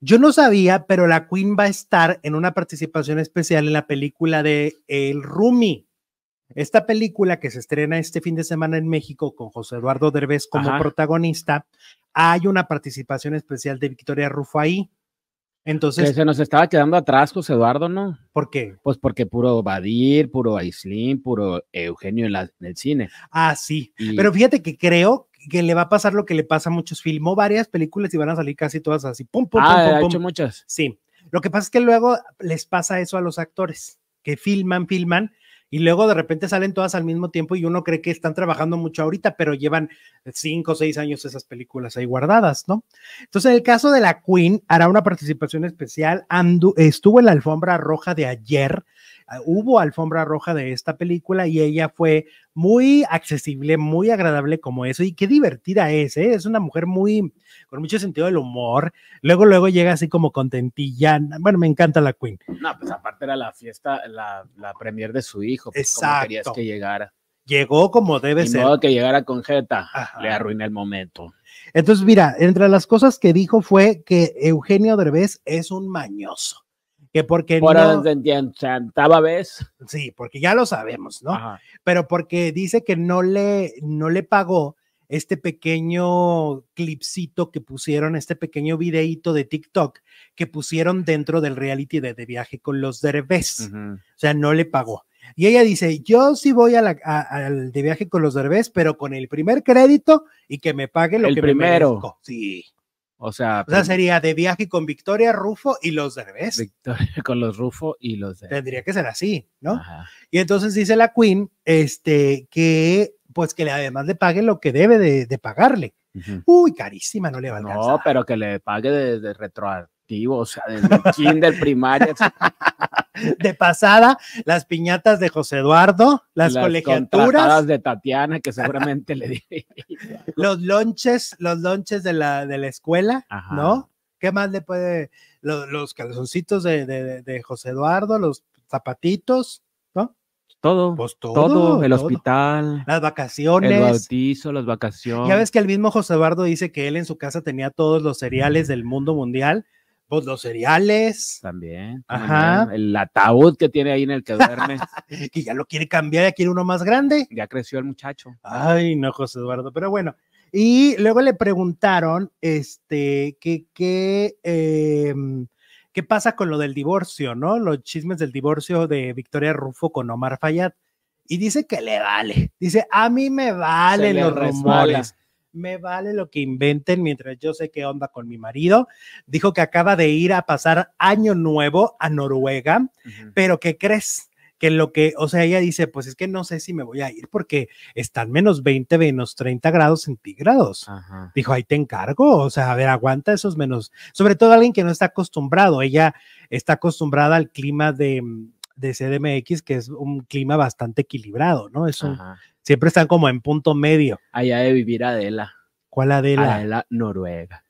Yo no sabía, pero la Queen va a estar en una participación especial en la película de El Rumi. Esta película que se estrena este fin de semana en México con José Eduardo Derbez como protagonista, hay una participación especial de Victoria Rufo ahí. Entonces. se nos estaba quedando atrás, José Eduardo, ¿no? ¿Por qué? Pues porque puro Badir, puro Aislin, puro Eugenio en, el cine. Ah, sí. Pero fíjate que creo que le va a pasar lo que le pasa a muchos. Filmó varias películas y van a salir casi todas así. Pum, pum, ah, pum, ha hecho muchas. Sí. Lo que pasa es que luego les pasa eso a los actores, que filman, filman, y luego de repente salen todas al mismo tiempo y uno cree que están trabajando mucho ahorita, pero llevan cinco o seis años esas películas ahí guardadas, ¿no? Entonces, en el caso de la Queen, hará una participación especial. estuvo en la alfombra roja de ayer, ah, hubo alfombra roja de esta película y ella fue muy accesible, muy agradable como eso y qué divertida es, ¿eh? es una mujer muy, con mucho sentido del humor, luego, luego llega así como contentilla, bueno, me encanta la Queen. No, pues aparte era la fiesta, la, la premier de su hijo, pues, Exacto. querías que llegara. Llegó como debe y ser. que llegara con Jeta, le arruiné el momento. Entonces, mira, entre las cosas que dijo fue que Eugenio Derbez es un mañoso que porque Por no... vez. Sí, porque ya lo sabemos, ¿no? Pero porque dice que no le, no le pagó este pequeño clipcito que pusieron, este pequeño videíto de TikTok que pusieron dentro del reality de, de viaje con los derbés O sea, no le pagó. Y ella dice, yo sí voy a al de viaje con los derbés, pero con el primer crédito y que me pague lo el que primero. Sí. O sea, o pues sería de viaje con Victoria Rufo y los Derbez. Victoria con los Rufo y los Derbez. Tendría que ser así, ¿no? Y entonces dice la Queen, este, que pues que le, además le pague lo que debe de, pagarle. Uy, carísima, no le va a No, pero que le pague de, retroactivo, o sea, desde kinder, primaria. de pasada, las piñatas de José Eduardo, las, las colegiaturas. de Tatiana, que seguramente le dije. los lonches, los lonches de la, de la escuela, ¿no? ¿Qué más le puede? Los, calzoncitos de, José Eduardo, los zapatitos, ¿no? Todo, pues todo, el hospital, las vacaciones, el bautizo, las vacaciones. Ya ves que el mismo José Eduardo dice que él en su casa tenía todos los cereales del mundo mundial pues, los cereales. También. Ajá. el ataúd que tiene ahí en el que duerme. que ya lo quiere cambiar, ya quiere uno más grande. Ya creció el muchacho. Ay, no, José Eduardo, pero bueno. Y luego le preguntaron, este, que, em, qué pasa con lo del divorcio, ¿no? Los chismes del divorcio de Victoria Rufo con Omar Fayad. Y dice que le vale. Dice, a mí me valen los resbala me vale lo que inventen mientras yo sé qué onda con mi marido. Dijo que acaba de ir a pasar año nuevo a Noruega, pero ¿qué crees? que lo que, o sea, ella dice, pues es que no sé si me voy a ir porque están menos 20, menos 30 grados centígrados. Dijo, ahí te encargo, o sea, a ver, aguanta esos menos, sobre todo alguien que no está acostumbrado, ella está acostumbrada al clima de, de CDMX, que es un clima bastante equilibrado, ¿no? eso siempre están como en punto medio. Allá de vivir Adela. ¿Cuál Adela? Adela Noruega.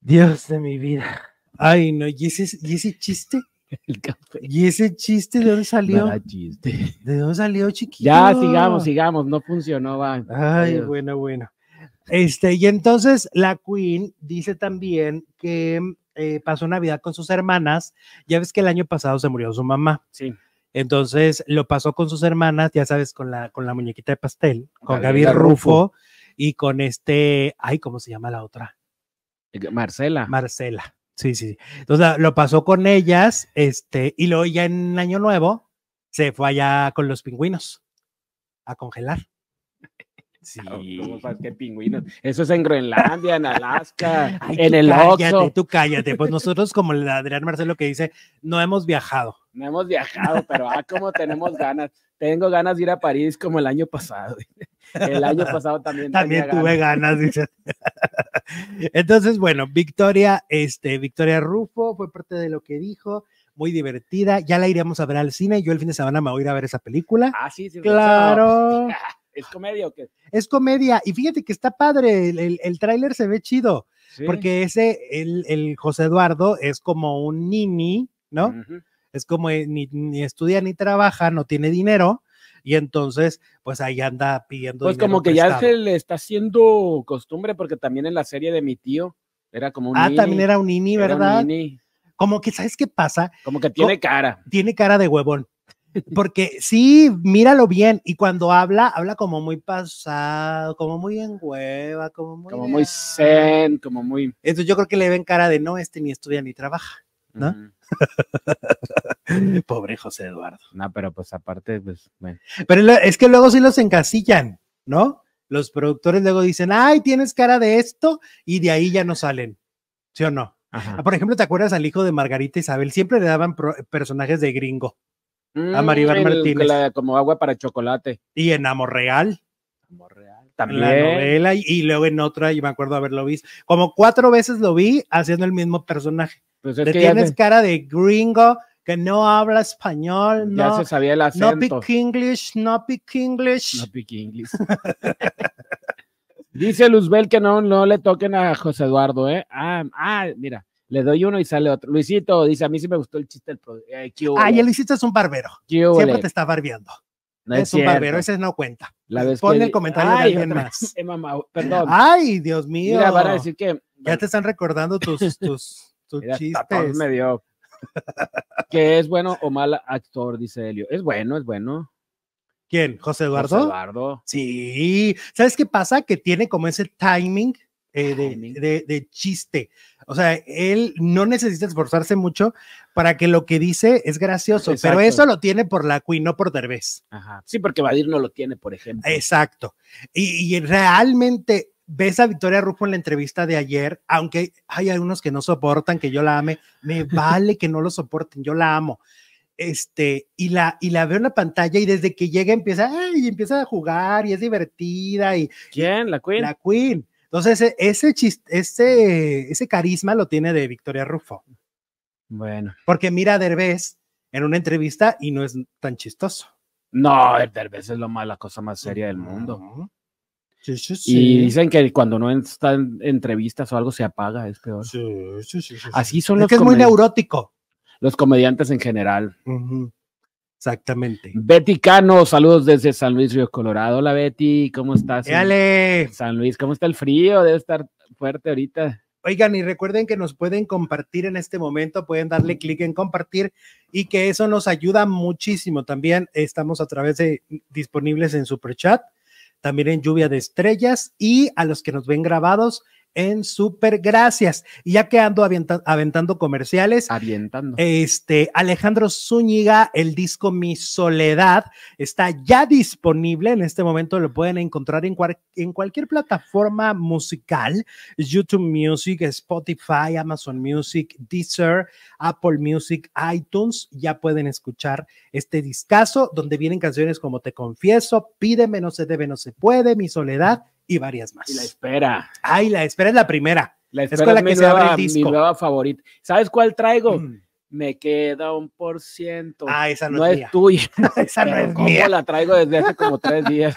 Dios de mi vida. Ay, no, ¿y ese, y ese chiste? El café. ¿Y ese chiste de dónde salió? chiste. ¿De dónde salió, chiquito? Ya, sigamos, sigamos, no funcionó, va. Ay, bueno, bueno. Este, y entonces la Queen dice también que eh, pasó Navidad con sus hermanas. Ya ves que el año pasado se murió su mamá. Sí. Entonces lo pasó con sus hermanas, ya sabes, con la, con la muñequita de pastel, con Gaby Rufo, y con este, ay, ¿cómo se llama la otra? Eh, Marcela. Marcela. Sí, sí. Entonces lo pasó con ellas, este, y luego ya en Año Nuevo se fue allá con los pingüinos a congelar. Sí. ¿Cómo sabes qué pingüinos? Eso es en Groenlandia, en Alaska, en el cállate, Tú cállate, pues nosotros, como el Adrián Marcelo que dice, no hemos viajado. No hemos viajado, pero ah, como tenemos ganas. Tengo ganas de ir a París como el año pasado. El año pasado también. también tuve ganas, dice. Entonces, bueno, Victoria, este, Victoria Rufo fue parte de lo que dijo muy divertida. Ya la iremos a ver al cine. Yo el fin de semana me voy a ir a ver esa película. Ah, sí, sí. Claro. ¿Es comedia o qué? Es comedia. Y fíjate que está padre, el, el, tráiler se ve chido. Porque ese, el, el, José Eduardo es como un nini, ¿no? Es como eh, ni, estudia ni trabaja, no tiene dinero. Y entonces, pues ahí anda pidiendo. Pues como que ya se le está haciendo costumbre, porque también en la serie de mi tío era como un. Ah, también era un nini, ¿verdad? Como que, ¿sabes qué pasa? Como que tiene cara. Tiene cara de huevón. Porque sí, míralo bien. Y cuando habla, habla como muy pasado, como muy en hueva, como muy. Como muy ah". zen, como muy. Entonces yo creo que le ven cara de no, este ni estudia ni trabaja, ¿no? Pobre José Eduardo. No, pero pues aparte, pues. Pero es que luego sí los encasillan, ¿no? Los productores luego dicen, ay, tienes cara de esto, y de ahí ya no salen. ¿Sí o no? Ah, por ejemplo, ¿te acuerdas al hijo de Margarita Isabel? Siempre le daban personajes de gringo a mm, Maribel Martínez. como agua para chocolate. Y en Amor Real. Real. También. La novela y, luego en otra, y me acuerdo haberlo visto. Como cuatro veces lo vi haciendo el mismo personaje. Pues tienes cara de gringo que no habla español. Ya se sabía el acento. No pick English, no pick English. No pick English. Dice Luzbel que no, no le toquen a José Eduardo, ¿eh? Ah, ah mira le doy uno y sale otro. Luisito dice, a mí sí me gustó el chiste del... Eh, Ay, ah, el Luisito es un barbero. Siempre te está barbeando. es, un barbero, ese no cuenta. Pon el comentario de alguien más. perdón. Ay, Dios mío. Mira, para decir que... Ya te están recordando tus, tus, tus chistes. que es bueno o mal actor, dice Elio. Es bueno, es bueno. ¿Quién? ¿José Eduardo? José Eduardo. Sí. ¿Sabes qué pasa? Que tiene como ese timing eh, de, chiste. O sea, él no necesita esforzarse mucho para que lo que dice es gracioso, pero eso lo tiene por la Queen, no por Derbez. Sí, porque Vadir no lo tiene, por ejemplo. Exacto. Y, realmente ves a Victoria Rufo en la entrevista de ayer, aunque hay algunos que no soportan que yo la ame, me vale que no lo soporten, yo la amo. Este, y la, y la veo en la pantalla y desde que llega empieza, y empieza a jugar y es divertida y... ¿Quién? La Queen. La Queen entonces, e, ese, ese, ese carisma lo tiene de Victoria Rufo. Bueno. Porque mira a Derbez en una entrevista y no es tan chistoso. No, el Derbez es lo más, la cosa más seria del mundo. Sí, sí, sí. Y dicen que cuando no están en entrevistas o algo se apaga, es peor. Sí, sí, sí. Así son es los que es muy neurótico. Los comediantes en general. Exactamente. Betty Cano, saludos desde San Luis Río Colorado. Hola Betty, ¿cómo estás? ¡Dale! San Luis, ¿cómo está el frío? Debe estar fuerte ahorita. Oigan, y recuerden que nos pueden compartir en este momento, pueden darle clic en compartir y que eso nos ayuda muchísimo. También estamos a través de disponibles en Super Chat, también en Lluvia de Estrellas y a los que nos ven grabados en Super Gracias. Y ya que ando aventando comerciales. Avientando. Este, Alejandro Zúñiga, el disco Mi Soledad, está ya disponible. En este momento lo pueden encontrar en, en cualquier plataforma musical: YouTube Music, Spotify, Amazon Music, Deezer, Apple Music, iTunes. Ya pueden escuchar este discazo donde vienen canciones como Te Confieso, Pídeme, No se debe, no se puede, Mi Soledad y varias más. Y la espera. Ay, la espera es la primera. La espera es, la que se abre Mi nueva favorita. ¿Sabes cuál traigo? Mm. Me queda un por ciento. Ah, esa no, es, es, tuya. esa no es es mía. la traigo desde hace como tres días.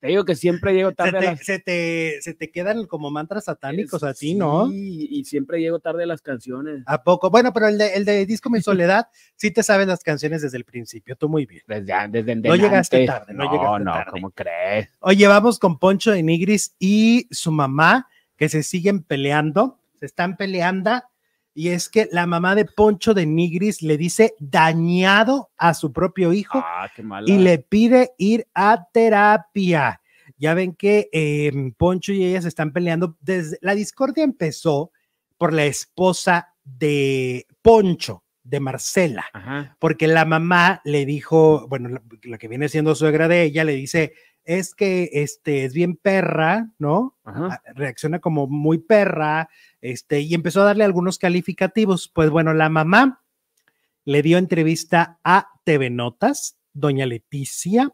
Te digo que siempre llego tarde. Se te, a las... se te, se te quedan como mantras satánicos a ti, ¿no? Sí, y siempre llego tarde a las canciones. ¿A poco? Bueno, pero el de, el de Disco Mi Soledad, sí te saben las canciones desde el principio, tú muy bien. Pues desde, desde No llegaste tarde, no, llegaste no, No, ¿cómo crees? Oye, vamos con Poncho de Nigris y su mamá, que se siguen peleando, se están peleando y es que la mamá de Poncho de Nigris le dice dañado a su propio hijo ah, y le pide ir a terapia. Ya ven que em, Poncho y ella se están peleando desde la discordia empezó por la esposa de Poncho, de Marcela, porque la mamá le dijo, bueno, lo que viene siendo suegra de ella le dice, es que este, es bien perra, ¿no? Ah, reacciona como muy perra, este, y empezó a darle algunos calificativos. Pues bueno, la mamá le dio entrevista a TV Notas, doña Leticia,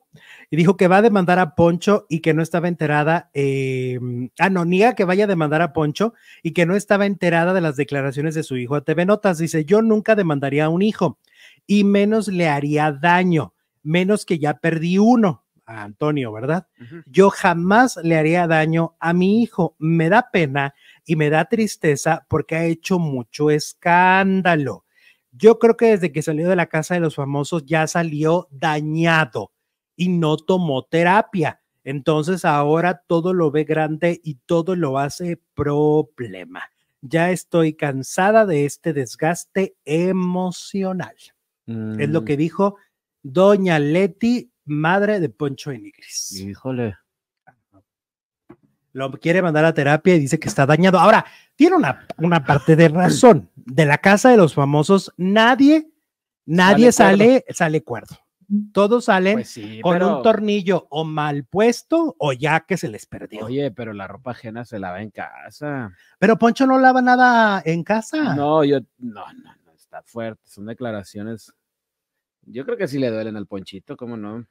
y dijo que va a demandar a Poncho y que no estaba enterada, eh, ah, no, niega que vaya a demandar a Poncho y que no estaba enterada de las declaraciones de su hijo a TV Notas. Dice, yo nunca demandaría a un hijo y menos le haría daño, menos que ya perdí uno a Antonio, ¿verdad? Yo jamás le haría daño a mi hijo. Me da pena y me da tristeza porque ha hecho mucho escándalo. Yo creo que desde que salió de la casa de los famosos ya salió dañado y no tomó terapia. Entonces ahora todo lo ve grande y todo lo hace problema. Ya estoy cansada de este desgaste emocional. Es lo mm. que dijo doña Leti madre de Poncho Enigris, Híjole. Lo quiere mandar a terapia y dice que está dañado. Ahora, tiene una, parte de razón. De la casa de los famosos, nadie, nadie sale, sale cuerdo. Todos salen pues con un tornillo o mal puesto o ya que se les perdió. Oye, pero la ropa ajena se lava en casa. Pero Poncho no lava nada en casa. No, yo, no, no, no, está fuerte. Son declaraciones. Yo creo que sí le duelen al Ponchito, ¿cómo no?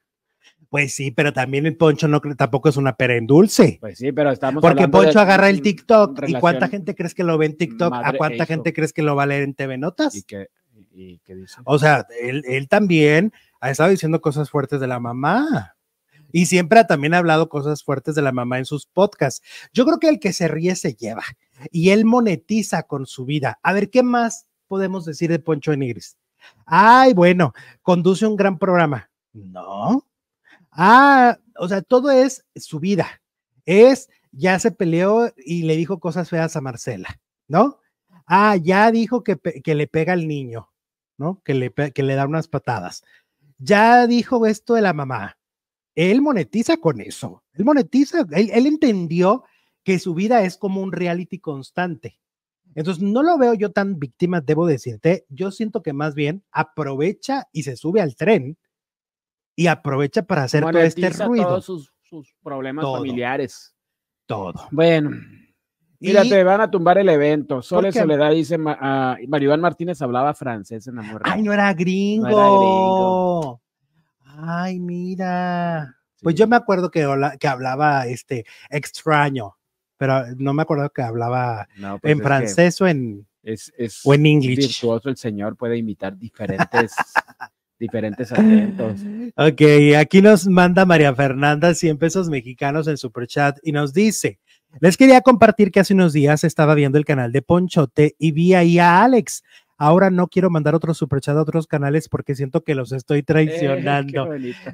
Pues sí, pero también el Poncho no tampoco es una pera en dulce. Pues sí, pero estamos Porque Poncho agarra el TikTok y cuánta gente crees que lo ve en TikTok, a cuánta gente crees que lo va a leer en TV Notas. ¿Y qué, O sea, él, también ha estado diciendo cosas fuertes de la mamá. Y siempre ha también hablado cosas fuertes de la mamá en sus podcasts. Yo creo que el que se ríe se lleva y él monetiza con su vida. A ver, ¿qué más podemos decir de Poncho Enigris? Ay, bueno, conduce un gran programa. No, ah, o sea, todo es su vida. Es, ya se peleó y le dijo cosas feas a Marcela, ¿no? Ah, ya dijo que, le pega al niño, ¿no? Que le, da unas patadas. Ya dijo esto de la mamá. Él monetiza con eso. Él monetiza, él, él entendió que su vida es como un reality constante. Entonces, no lo veo yo tan víctima, debo decirte. Yo siento que más bien aprovecha y se sube al tren y aprovecha para hacer todo este ruido. Todos sus, problemas familiares. Todo. Bueno. Mira, te van a tumbar el evento. Sole Soledad dice, uh, Martínez hablaba francés en la morada. Ay, no era gringo. Ay, mira. Pues yo me acuerdo que, hablaba este extraño, pero no me acuerdo que hablaba pues en francés o en es, es Virtuoso el señor puede imitar diferentes diferentes acentos. Ok, aquí nos manda María Fernanda 100 pesos mexicanos en chat y nos dice, les quería compartir que hace unos días estaba viendo el canal de Ponchote y vi ahí a Alex. Ahora no quiero mandar otro superchat a otros canales porque siento que los estoy traicionando.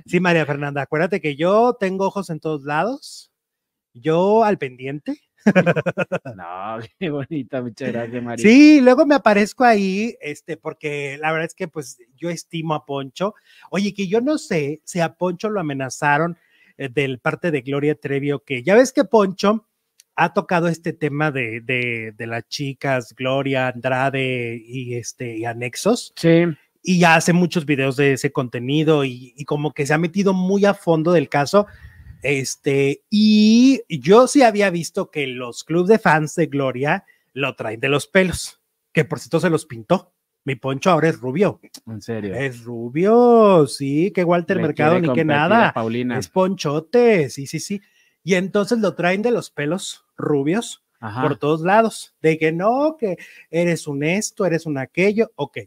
sí, María Fernanda, acuérdate que yo tengo ojos en todos lados, yo al pendiente, no, qué bonita, muchas gracias, María. Sí, luego me aparezco ahí, este, porque la verdad es que pues yo estimo a Poncho. Oye, que yo no sé si a Poncho lo amenazaron eh, del parte de Gloria Trevio o Ya ves que Poncho ha tocado este tema de, las chicas, Gloria, Andrade y este, y anexos. Sí y ya hace muchos videos de ese contenido y, y, como que se ha metido muy a fondo del caso este, y yo sí había visto que los clubes de fans de Gloria lo traen de los pelos, que por cierto se los pintó. Mi poncho ahora es rubio. En serio. Es rubio, sí, que Walter Mercado ni que nada. Paulina. Es ponchote, sí, sí, sí. Y entonces lo traen de los pelos rubios por todos lados, de que no, que eres un esto, eres un aquello, ok.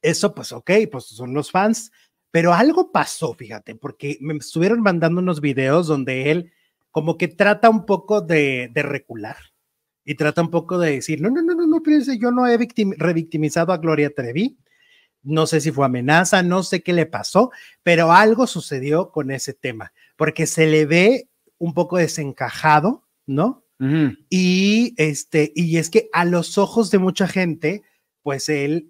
Eso pues ok, pues son los fans, pero algo pasó, fíjate, porque me estuvieron mandando unos videos donde él como que trata un poco de, de recular y trata un poco de decir, no, no, no, no, no, piense, yo no he revictimizado a Gloria Trevi. No sé si fue amenaza, no sé qué le pasó, pero algo sucedió con ese tema, porque se le ve un poco desencajado, ¿no? Y este, y es que a los ojos de mucha gente, pues él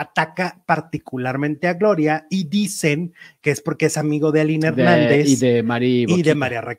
ataca particularmente a Gloria y dicen que es porque es amigo de Aline Hernández y de María y de María ah,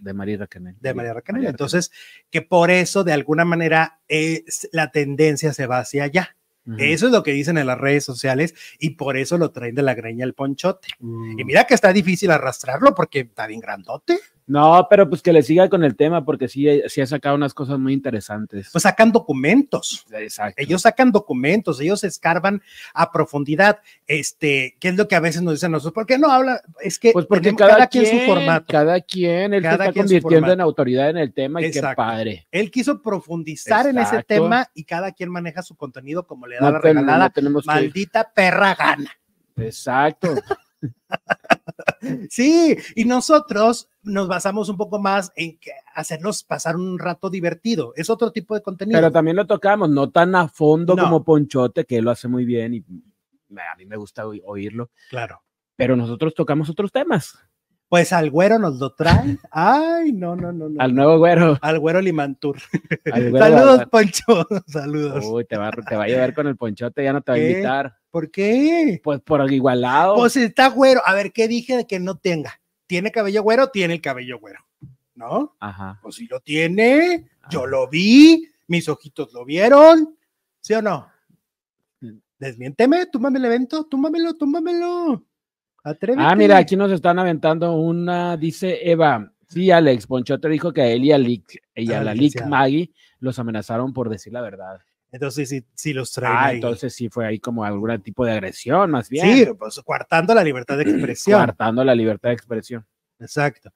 de María De María Entonces, que por eso de alguna manera es, la tendencia se va hacia allá. Eso es lo que dicen en las redes sociales y por eso lo traen de la greña el ponchote. Mm. Y mira que está difícil arrastrarlo porque está bien grandote. No, pero pues que le siga con el tema, porque sí, sí ha sacado unas cosas muy interesantes. Pues sacan documentos. Exacto. Ellos sacan documentos, ellos escarban a profundidad. Este, ¿qué es lo que a veces nos dicen nosotros? ¿Por qué no habla? Es que pues porque cada, quien, su formato. Cada quien, él cada se está convirtiendo en autoridad en el tema y qué padre. Él quiso profundizar en ese tema y cada quien maneja su contenido como le da la regalada. maldita perra gana. Exacto. sí, y nosotros nos basamos un poco más en hacernos pasar un rato divertido. Es otro tipo de contenido. Pero también lo tocamos, no tan a fondo como Ponchote, que lo hace muy bien y a mí me gusta oírlo. Claro. Pero nosotros tocamos otros temas. Pues al güero nos lo trae, Ay, no, no, no, no. Al nuevo güero. Al güero Limantur. Saludos, Poncho. Saludos. Uy, te va, te va a llevar con el ponchote, ya no te va a invitar. ¿Por qué? Pues por igualado. Pues está güero. A ver, ¿qué dije de que no tenga? ¿Tiene cabello güero? Tiene el cabello güero. ¿No? Ajá. Pues si lo tiene, ah. yo lo vi, mis ojitos lo vieron. ¿Sí o no? Mm. Desmiénteme, túmame el evento, túmbamelo, túmbamelo. Ah, mira, aquí nos están aventando una, dice Eva. Sí, Alex, Poncho te dijo que a él y a, y a ah, la Lick Maggie los amenazaron por decir la verdad. Entonces sí, sí los traen. Ah, entonces sí fue ahí como algún tipo de agresión, más bien. Sí, pues, coartando la libertad de expresión. coartando la libertad de expresión. Exacto.